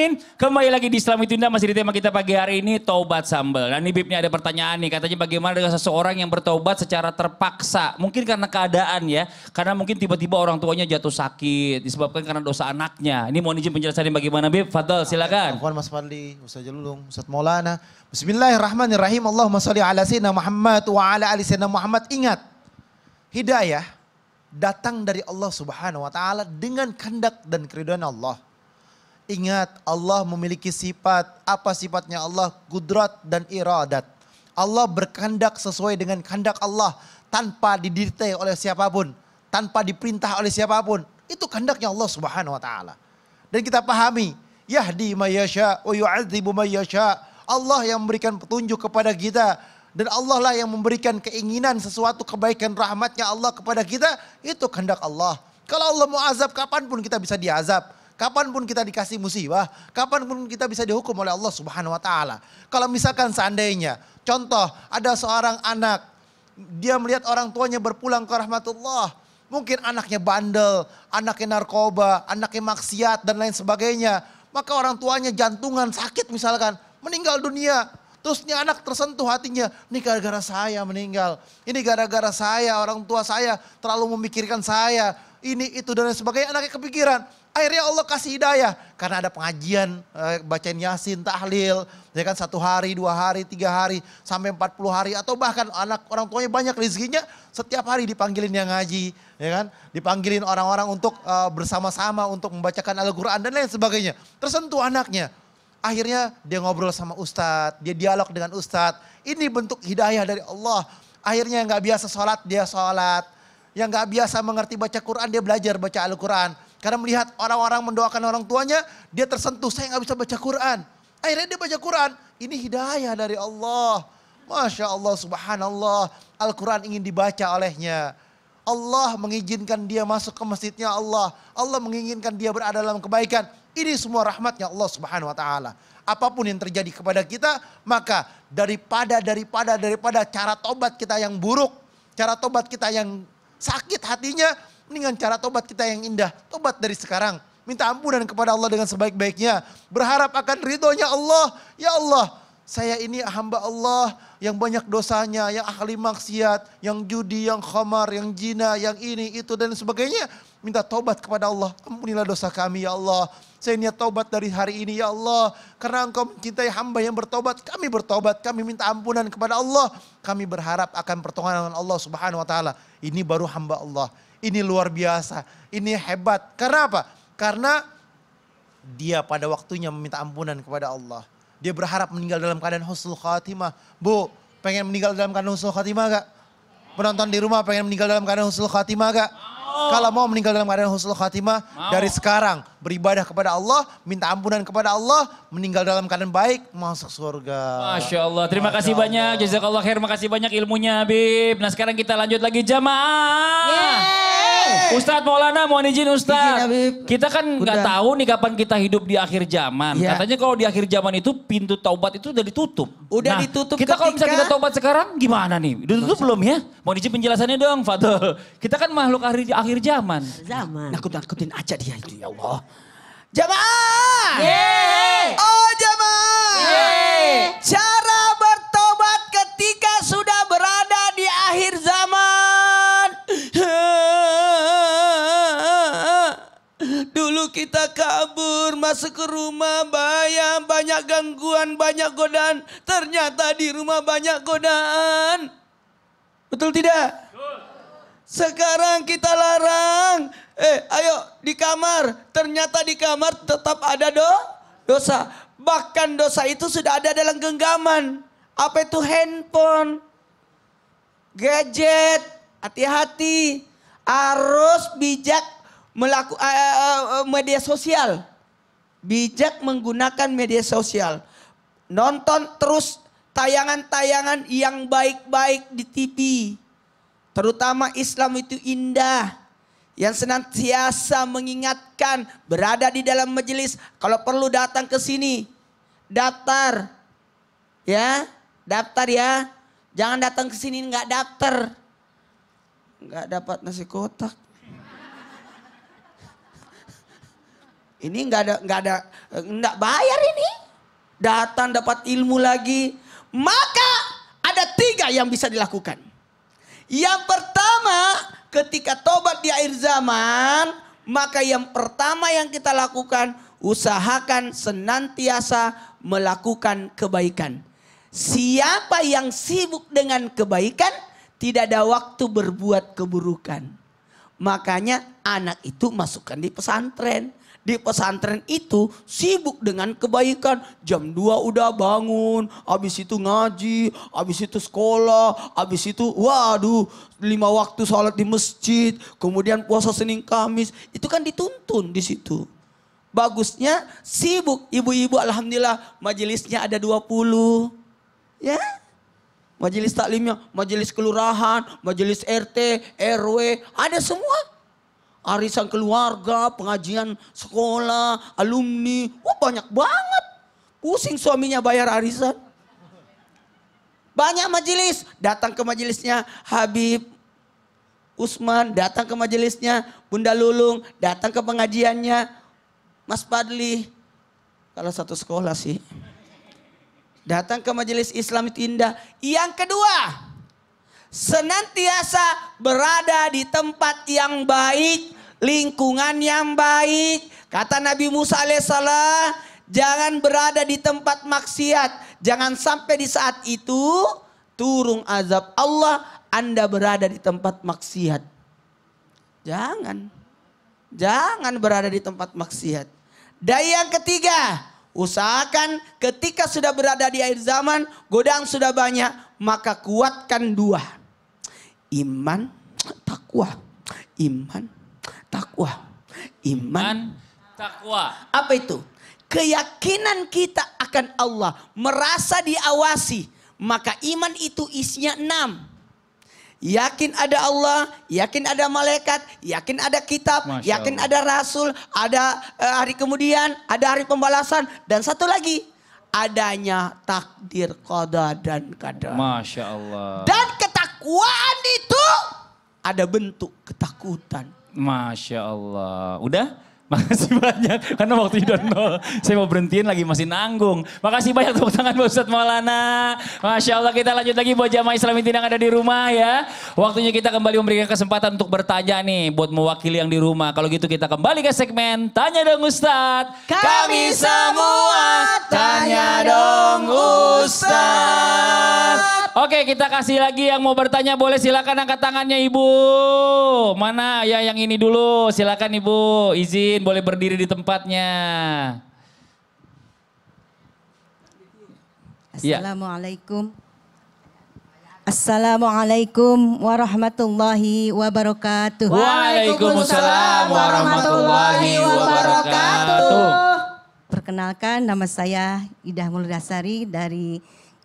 alamin. Kembali lagi di Islam itu indah masih di tema kita pagi hari ini taubat sambel. Nah ini Bibnya ada pertanyaan nih katanya bagaimana dengan seseorang yang bertobat secara terpaksa. Mungkin karena keadaan ya. Karena mungkin tiba-tiba orang tuanya jatuh sakit disebabkan karena dosa anaknya. Ini mohon izin penjelasan bagaimana Bib? Fadl silakan. Afwan Mas Fadli, Ustaz Jalulung, Ustaz Maulana. Bismillahirrahmanirrahim. Allahumma sholli ala sayyidina Muhammad wa ala ali sayyidina Muhammad. Ingat hidayah datang dari Allah Subhanahu wa taala dengan kehendak dan keridhaan Allah. Ingat Allah memiliki sifat, apa sifatnya Allah? gudrat dan iradat. Allah berkandak sesuai dengan kandak Allah tanpa didirte oleh siapapun, tanpa diperintah oleh siapapun. Itu kandaknya Allah Subhanahu wa taala. Dan kita pahami, yahdi mayasya wa yu'adzibu mayasya. Allah yang memberikan petunjuk kepada kita dan Allah lah yang memberikan keinginan sesuatu kebaikan rahmatnya Allah kepada kita itu kehendak Allah. Kalau Allah mau azab kapanpun kita bisa diazab. Kapanpun kita dikasih musibah, kapanpun kita bisa dihukum oleh Allah Subhanahu wa taala. Kalau misalkan seandainya contoh ada seorang anak dia melihat orang tuanya berpulang ke rahmatullah, mungkin anaknya bandel, anaknya narkoba, anaknya maksiat dan lain sebagainya, maka orang tuanya jantungan sakit misalkan, meninggal dunia, Terus ini anak tersentuh hatinya, ini gara-gara saya meninggal. Ini gara-gara saya, orang tua saya terlalu memikirkan saya. Ini itu dan lain sebagainya, anaknya kepikiran. Akhirnya Allah kasih hidayah karena ada pengajian, eh, bacain yasin, tahlil, ya kan satu hari, dua hari, tiga hari, sampai empat puluh hari atau bahkan anak orang tuanya banyak rezekinya setiap hari dipanggilin yang ngaji, ya kan? Dipanggilin orang-orang untuk uh, bersama-sama untuk membacakan Al-Qur'an dan lain sebagainya. Tersentuh anaknya. Akhirnya dia ngobrol sama ustadz, dia dialog dengan ustadz. Ini bentuk hidayah dari Allah. Akhirnya yang gak biasa sholat, dia sholat. Yang nggak biasa mengerti baca Quran, dia belajar baca Al-Quran. Karena melihat orang-orang mendoakan orang tuanya, dia tersentuh, saya nggak bisa baca Quran. Akhirnya dia baca Quran, ini hidayah dari Allah. Masya Allah, subhanallah. Al-Quran ingin dibaca olehnya. Allah mengizinkan dia masuk ke masjidnya Allah. Allah menginginkan dia berada dalam kebaikan. Ini semua rahmatnya Allah subhanahu wa ta'ala. Apapun yang terjadi kepada kita, maka daripada, daripada, daripada cara tobat kita yang buruk, cara tobat kita yang sakit hatinya, Mendingan cara tobat kita yang indah. Tobat dari sekarang. Minta ampunan kepada Allah dengan sebaik-baiknya. Berharap akan ridhonya Allah. Ya Allah, saya ini hamba Allah yang banyak dosanya, yang ahli maksiat, yang judi, yang khamar, yang jina, yang ini, itu dan sebagainya. Minta tobat kepada Allah. Ampunilah dosa kami ya Allah. Saya niat tobat dari hari ini ya Allah. Karena engkau mencintai hamba yang bertobat. Kami bertobat. Kami minta ampunan kepada Allah. Kami berharap akan pertolongan Allah subhanahu wa ta'ala. Ini baru hamba Allah ini luar biasa, ini hebat. Karena apa? Karena dia pada waktunya meminta ampunan kepada Allah. Dia berharap meninggal dalam keadaan husnul khatimah. Bu, pengen meninggal dalam keadaan husnul khatimah gak? Penonton di rumah pengen meninggal dalam keadaan husnul khatimah gak? Kalau mau meninggal dalam keadaan husnul khatimah mau. dari sekarang beribadah kepada Allah, minta ampunan kepada Allah, meninggal dalam keadaan baik masuk surga. Masya Allah, terima Masya kasih Allah. banyak, jazakallah khair, terima kasih banyak ilmunya Habib. Nah sekarang kita lanjut lagi jamaah. Yeah. Ustadz Maulana mohon izin Ustadz. kita kan nggak tahu nih kapan kita hidup di akhir zaman. Ya. Katanya kalau di akhir zaman itu pintu taubat itu udah ditutup. Udah nah, ditutup Kita ketika... kalau misalnya kita taubat sekarang gimana nih? Ditutup Masa. belum ya? Mohon izin penjelasannya dong Fadol. Kita kan makhluk akhir akhir zaman. Zaman. Nakut-nakutin aja dia itu ya Allah. Jamaah! Yeah. kita kabur masuk ke rumah bayang banyak gangguan, banyak godaan. Ternyata di rumah banyak godaan. Betul tidak? Sekarang kita larang. Eh, ayo di kamar. Ternyata di kamar tetap ada do dosa. Bahkan dosa itu sudah ada dalam genggaman. Apa itu handphone? Gadget. Hati-hati. arus bijak melaku, uh, media sosial. Bijak menggunakan media sosial. Nonton terus tayangan-tayangan yang baik-baik di TV. Terutama Islam itu indah. Yang senantiasa mengingatkan berada di dalam majelis. Kalau perlu datang ke sini. Daftar. Ya, daftar ya. Jangan datang ke sini nggak daftar. Nggak dapat nasi kotak. Ini nggak ada nggak ada nggak bayar ini. Datang dapat ilmu lagi. Maka ada tiga yang bisa dilakukan. Yang pertama, ketika tobat di akhir zaman, maka yang pertama yang kita lakukan usahakan senantiasa melakukan kebaikan. Siapa yang sibuk dengan kebaikan, tidak ada waktu berbuat keburukan. Makanya anak itu masukkan di pesantren. Di pesantren itu sibuk dengan kebaikan. Jam 2 udah bangun, habis itu ngaji, habis itu sekolah, habis itu waduh lima waktu sholat di masjid, kemudian puasa Senin Kamis. Itu kan dituntun di situ. Bagusnya sibuk ibu-ibu alhamdulillah majelisnya ada 20. Ya, majelis taklimnya, majelis kelurahan, majelis RT, RW, ada semua. Arisan keluarga, pengajian sekolah, alumni, wah banyak banget. Pusing suaminya bayar arisan. Banyak majelis, datang ke majelisnya Habib Usman, datang ke majelisnya Bunda Lulung, datang ke pengajiannya Mas Padli. Kalau satu sekolah sih. Datang ke majelis Islam itu indah. Yang kedua, senantiasa berada di tempat yang baik, lingkungan yang baik. Kata Nabi Musa alaihissalam, jangan berada di tempat maksiat. Jangan sampai di saat itu turun azab Allah, Anda berada di tempat maksiat. Jangan. Jangan berada di tempat maksiat. Dan yang ketiga, Usahakan ketika sudah berada di akhir zaman, godaan sudah banyak, maka kuatkan dua. Iman, takwa. Iman, takwa. Iman takwa. Apa itu? Keyakinan kita akan Allah merasa diawasi, maka iman itu isinya enam. Yakin ada Allah, yakin ada malaikat, yakin ada kitab, Masya yakin Allah. ada rasul, ada eh, hari kemudian, ada hari pembalasan, dan satu lagi adanya takdir qada dan qadar. Masya Allah. Dan ketakwaan itu ada bentuk ketakutan. Masya Allah. Udah? Makasih banyak karena waktu itu nol. Saya mau berhentiin lagi masih nanggung. Makasih banyak tepuk tangan buat Ustadz Maulana. Masya Allah kita lanjut lagi buat jamaah Islam yang ada di rumah ya. Waktunya kita kembali memberikan kesempatan untuk bertanya nih buat mewakili yang di rumah. Kalau gitu kita kembali ke segmen Tanya dong Ustadz. Kami semua tanya dong Ustadz. Oke, kita kasih lagi yang mau bertanya boleh silakan angkat tangannya Ibu. Mana ya yang ini dulu? Silakan Ibu, izin boleh berdiri di tempatnya. Ya. Assalamualaikum. Assalamualaikum warahmatullahi wabarakatuh. Waalaikumsalam warahmatullahi wabarakatuh. Perkenalkan nama saya Idah Muldasari dari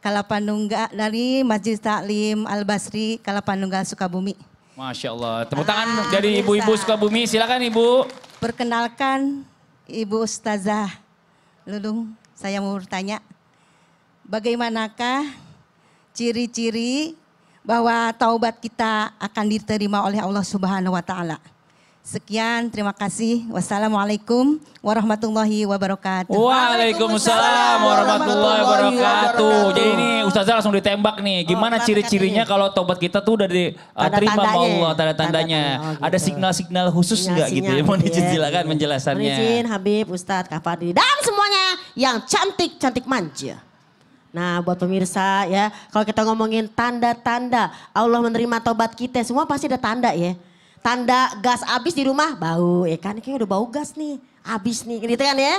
Kalapanungga dari Masjid Taklim Al Basri Kalapanungga Sukabumi. Masya Allah. Tepuk ah, tangan ah, dari ibu-ibu Sukabumi. Silakan ibu. Perkenalkan ibu Ustazah Lulung. Saya mau bertanya, bagaimanakah ciri-ciri bahwa taubat kita akan diterima oleh Allah Subhanahu Wa Taala? Sekian, terima kasih. Wassalamualaikum warahmatullahi wabarakatuh. Waalaikumsalam warahmatullahi wabarakatuh. Jadi ini Ustazah langsung ditembak nih. Gimana ciri-cirinya kalau tobat kita tuh udah diterima uh, Allah, tanda-tandanya. Oh ada gitu. signal-signal khusus nggak gitu ya? Mohon izin iya. silakan penjelasannya. izin Habib, Ustadz, Fadli dan semuanya yang cantik-cantik manja. Nah buat pemirsa ya, kalau kita ngomongin tanda-tanda Allah menerima tobat kita, semua pasti ada tanda ya tanda gas habis di rumah bau ya kan kayak udah bau gas nih habis nih gitu kan ya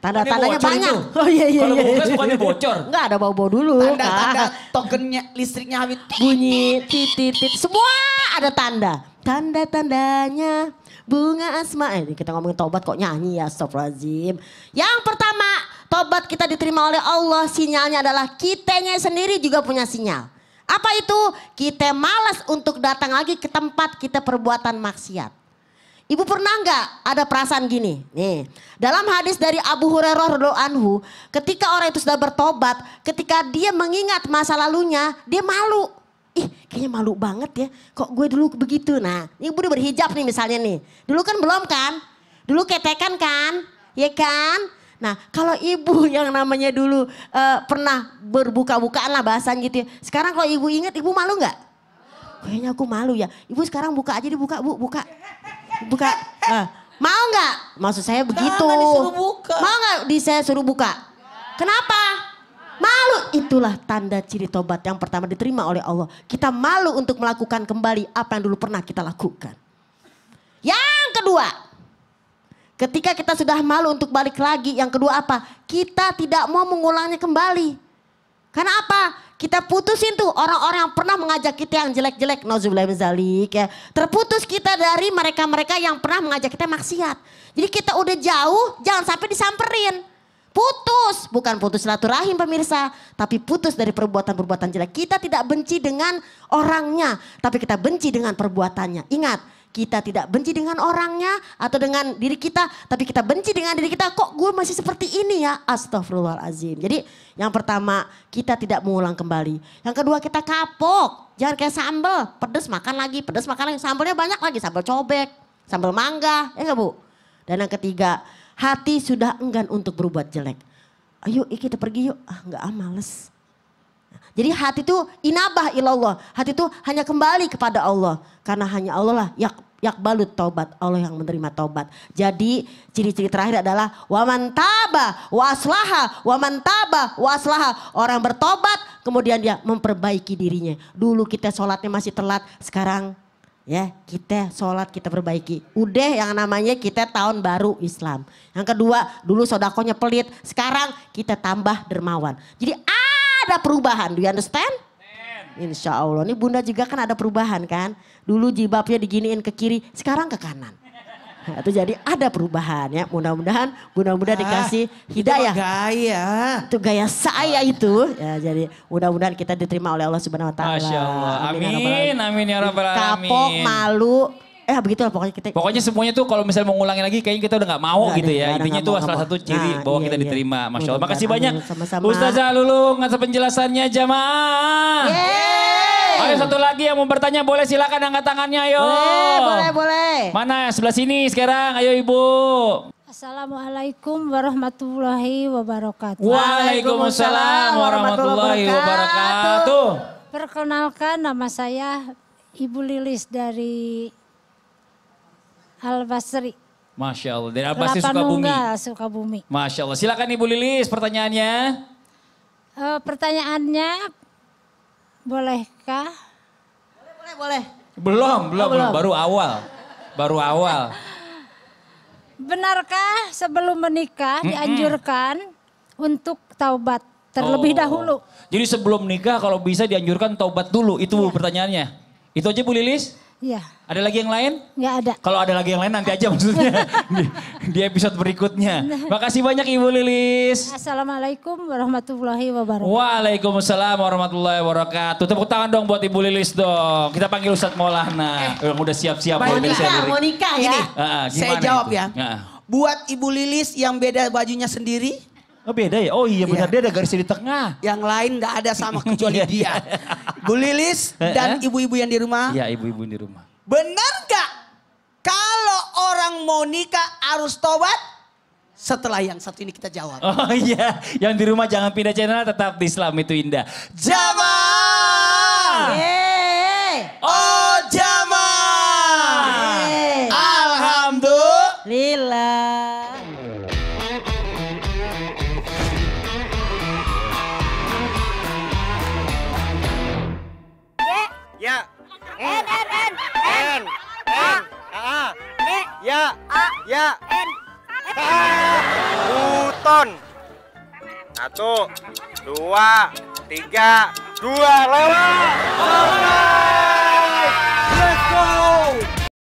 Tanda-tandanya banyak. Itu. Oh iya iya. Kalau iya, iya. bukannya bocor. Enggak ada bau-bau dulu. Tanda-tanda tokennya listriknya habis. Bunyi titit semua ada tanda. Tanda-tandanya bunga asma. Eh, ini kita ngomongin tobat kok nyanyi ya stop Astagfirullahaladzim. Yang pertama tobat kita diterima oleh Allah sinyalnya adalah kitanya sendiri juga punya sinyal. Apa itu? Kita malas untuk datang lagi ke tempat kita perbuatan maksiat. Ibu pernah nggak ada perasaan gini? Nih, dalam hadis dari Abu Hurairah radhiallahu anhu, ketika orang itu sudah bertobat, ketika dia mengingat masa lalunya, dia malu. Ih, kayaknya malu banget ya. Kok gue dulu begitu? Nah, ibu udah berhijab nih misalnya nih. Dulu kan belum kan? Dulu ketekan kan? Ya kan? Nah kalau ibu yang namanya dulu uh, pernah berbuka-bukaan lah bahasan gitu ya. Sekarang kalau ibu ingat, ibu malu nggak? Kayaknya aku malu ya. Ibu sekarang buka aja dibuka bu, buka. Buka. Uh, mau nggak? Maksud saya begitu. buka. Mau nggak di saya suruh buka? Kenapa? Malu itulah tanda ciri tobat yang pertama diterima oleh Allah. Kita malu untuk melakukan kembali apa yang dulu pernah kita lakukan. Yang kedua, Ketika kita sudah malu untuk balik lagi, yang kedua apa? Kita tidak mau mengulangnya kembali. Karena apa? Kita putusin tuh orang-orang yang pernah mengajak kita yang jelek-jelek. ya. Terputus kita dari mereka-mereka yang pernah mengajak kita maksiat. Jadi kita udah jauh, jangan sampai disamperin. Putus, bukan putus silaturahim pemirsa, tapi putus dari perbuatan-perbuatan jelek. Kita tidak benci dengan orangnya, tapi kita benci dengan perbuatannya. Ingat, kita tidak benci dengan orangnya atau dengan diri kita, tapi kita benci dengan diri kita. Kok gue masih seperti ini ya? Astagfirullahalazim. Jadi yang pertama kita tidak mengulang kembali. Yang kedua kita kapok. Jangan kayak sambel, pedes makan lagi, pedes makan lagi. Sambelnya banyak lagi, sambel cobek, sambel mangga, ya enggak Bu? Dan yang ketiga, hati sudah enggan untuk berbuat jelek. Ayo kita pergi yuk, ah enggak ah males jadi hati itu inabah ilallah. Hati itu hanya kembali kepada Allah. Karena hanya Allah lah yak, balut taubat. Allah yang menerima taubat. Jadi ciri-ciri terakhir adalah waman taba waslaha. Waman taba waslaha. Orang bertobat kemudian dia memperbaiki dirinya. Dulu kita sholatnya masih telat. Sekarang ya kita sholat kita perbaiki. Udah yang namanya kita tahun baru Islam. Yang kedua dulu sodakonya pelit, sekarang kita tambah dermawan. Jadi ada perubahan. Do you understand? Insya Allah. Ini bunda juga kan ada perubahan kan. Dulu jilbabnya diginiin ke kiri, sekarang ke kanan. itu jadi ada perubahan ya. Mudah-mudahan, mudah-mudahan ah, dikasih hidayah. Itu gaya. Itu gaya saya itu. Ya, jadi mudah-mudahan kita diterima oleh Allah Subhanahu Wa Taala. Amin, ya amin, ya rabbal alamin. Kapok malu eh ah, begitu lah pokoknya kita. Pokoknya semuanya tuh kalau misalnya mengulangi lagi kayaknya kita udah nggak mau gak, gitu ya. Gak, Intinya itu salah satu ciri nah, bahwa iya, kita iya. diterima. Masya Allah. Makasih banyak. Sama-sama. Ustazah Lulu ngasih penjelasannya jamaah. Yeay. Ayo satu lagi yang mau bertanya boleh silakan angkat tangannya ayo. Boleh, boleh, boleh. Mana sebelah sini sekarang ayo Ibu. Assalamualaikum warahmatullahi wabarakatuh. Waalaikumsalam warahmatullahi wabarakatuh. Perkenalkan nama saya Ibu Lilis dari Al Basri. Masya Allah, dari Al Basri Sukabumi. Sukabumi. Masya Allah, silakan Ibu Lilis pertanyaannya. E, pertanyaannya, bolehkah? Boleh, boleh, boleh. Belum, belum, oh, belum, baru awal. Baru awal. Benarkah sebelum menikah mm -mm. dianjurkan untuk taubat terlebih oh. dahulu? Jadi sebelum nikah kalau bisa dianjurkan taubat dulu, itu ya. pertanyaannya. Itu aja Bu Lilis? Iya. Ada lagi yang lain? Nggak ada. Kalau ada lagi yang lain nanti aja maksudnya di, di episode berikutnya. Makasih banyak Ibu Lilis. Assalamualaikum warahmatullahi wabarakatuh. Waalaikumsalam warahmatullahi wabarakatuh. Tepuk tangan dong buat Ibu Lilis dong. Kita panggil Ustadz Maulana. Eh, udah siap-siap. Monika, Monika ya. Ini, uh, saya jawab itu? ya. Uh. Buat Ibu Lilis yang beda bajunya sendiri Oh beda ya? Oh iya benar ya. dia ada garis di tengah. Yang lain gak ada sama kecuali iya, dia. Iya. Bu Lilis eh, eh? dan ibu-ibu yang di rumah. Iya ibu-ibu di rumah. Benar nggak? Kalau orang mau nikah harus tobat setelah yang satu ini kita jawab. Oh iya, yang di rumah jangan pindah channel tetap di Islam itu indah. Jamaah. Yeah. Satu, dua, tiga, dua, lewat.